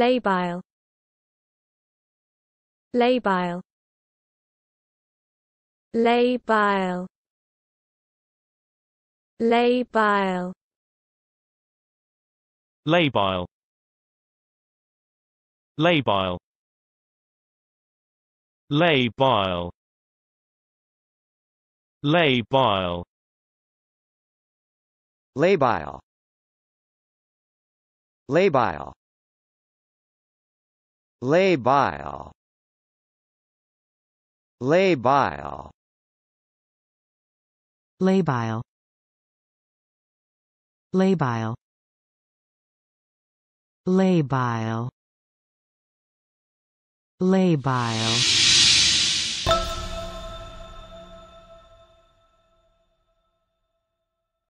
labile labile labile labile labile labile labile labile labile labile Labile. Labile. Labile. Labile. Labile. Labile.